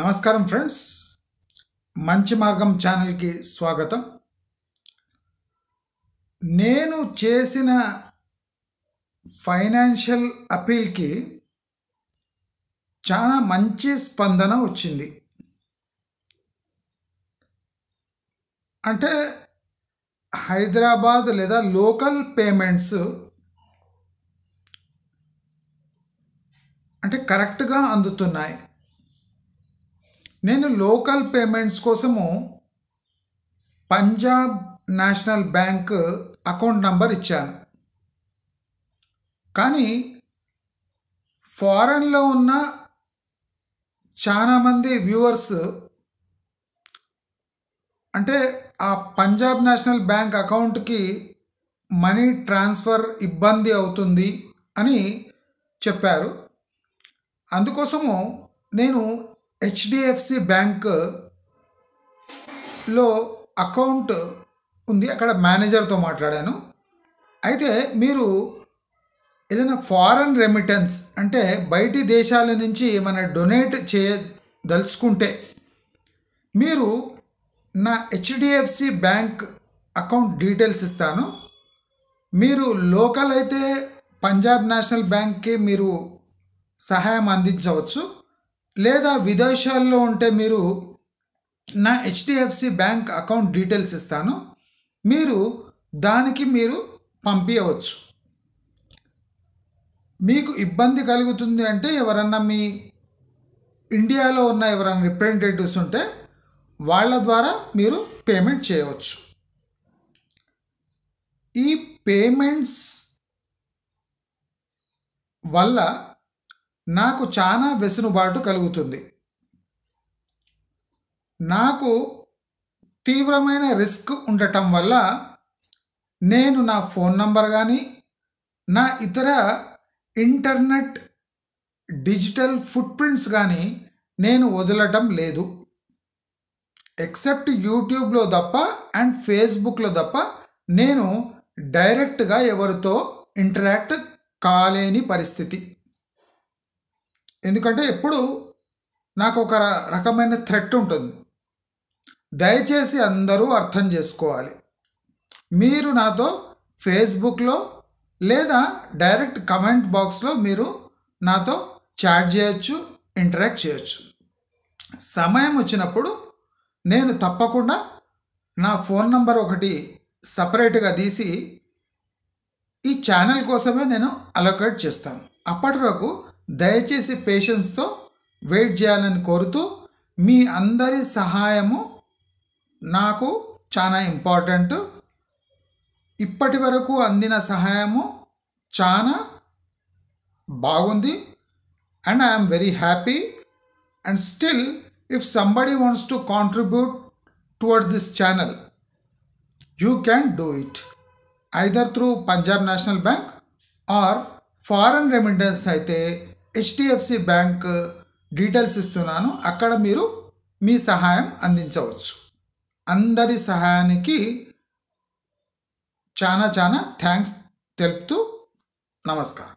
నమస్కారం ఫ్రెండ్స్ మంచి మార్గం ఛానల్కి స్వాగతం నేను చేసిన ఫైనాన్షియల్ అపీల్కి చాలా మంచి స్పందన వచ్చింది అంటే హైదరాబాద్ లేదా లోకల్ పేమెంట్స్ అంటే కరెక్ట్గా అందుతున్నాయి నేను లోకల్ పేమెంట్స్ కోసము Punjab National Bank account number ఇచ్చాను కానీ ఫారెన్లో ఉన్న చాలామంది వ్యూవర్స్ అంటే ఆ పంజాబ్ నేషనల్ బ్యాంక్ అకౌంట్కి మనీ ట్రాన్స్ఫర్ ఇబ్బంది అవుతుంది అని చెప్పారు అందుకోసము నేను హెచ్డిఎఫ్సి బ్యాంక్ లో అకౌంట్ ఉంది అక్కడ మేనేజర్తో మాట్లాడాను అయితే మీరు ఏదైనా ఫారెన్ రెమిటెన్స్ అంటే బయటి దేశాల నుంచి ఏమైనా డొనేట్ చేయదలుచుకుంటే మీరు నా హెచ్డిఎఫ్సి బ్యాంక్ అకౌంట్ డీటెయిల్స్ ఇస్తాను మీరు లోకల్ అయితే పంజాబ్ నేషనల్ బ్యాంక్కి మీరు సహాయం అందించవచ్చు లేదా విదేశాల్లో ఉంటే మీరు నా హెచ్డిఎఫ్సి బ్యాంక్ అకౌంట్ డీటెయిల్స్ ఇస్తాను మీరు దానికి మీరు పంపించవచ్చు మీకు ఇబ్బంది కలుగుతుంది అంటే ఎవరన్నా మీ ఇండియాలో ఉన్న ఎవరైనా రిప్రజెంటేటివ్స్ ఉంటే వాళ్ళ ద్వారా మీరు పేమెంట్ చేయవచ్చు ఈ పేమెంట్స్ వల్ల నాకు చాలా వెసులుబాటు కలుగుతుంది నాకు తీవ్రమైన రిస్క్ ఉండటం వల్ల నేను నా ఫోన్ నంబర్ కానీ నా ఇతర ఇంటర్నెట్ డిజిటల్ ఫుట్ ప్రింట్స్ కానీ నేను వదలటం లేదు ఎక్సెప్ట్ యూట్యూబ్లో తప్ప అండ్ ఫేస్బుక్లో తప్ప నేను డైరెక్ట్గా ఎవరితో ఇంటరాక్ట్ కాలేని పరిస్థితి ఎందుకంటే ఎప్పుడు నాకు ఒక రకమైన థ్రెట్ ఉంటుంది దయచేసి అందరూ అర్థం చేసుకోవాలి మీరు నాతో ఫేస్బుక్లో లేదా డైరెక్ట్ కమెంట్ బాక్స్లో మీరు నాతో చాట్ చేయొచ్చు ఇంటరాక్ట్ చేయొచ్చు సమయం వచ్చినప్పుడు నేను తప్పకుండా నా ఫోన్ నంబర్ ఒకటి సపరేట్గా తీసి ఈ ఛానల్ కోసమే నేను అలొకేట్ చేస్తాను అప్పటి వరకు దయచేసి పేషెన్స్తో వెయిట్ చేయాలని కోరుతూ మీ అందరి సహాయము నాకు చాలా ఇంపార్టెంట్ ఇప్పటి వరకు అందిన సహాయము చాలా బాగుంది and I'm very happy and still if somebody wants to contribute towards this channel you can do it either through Punjab National Bank or foreign remittance అయితే హెచ్డిఎఫ్సి బ్యాంక్ డీటెయిల్స్ ఇస్తున్నాను అక్కడ మీరు మీ సహాయం అందించవచ్చు అందరి సహాయానికి చాలా చాలా థ్యాంక్స్ తెలుపుతూ నమస్కారం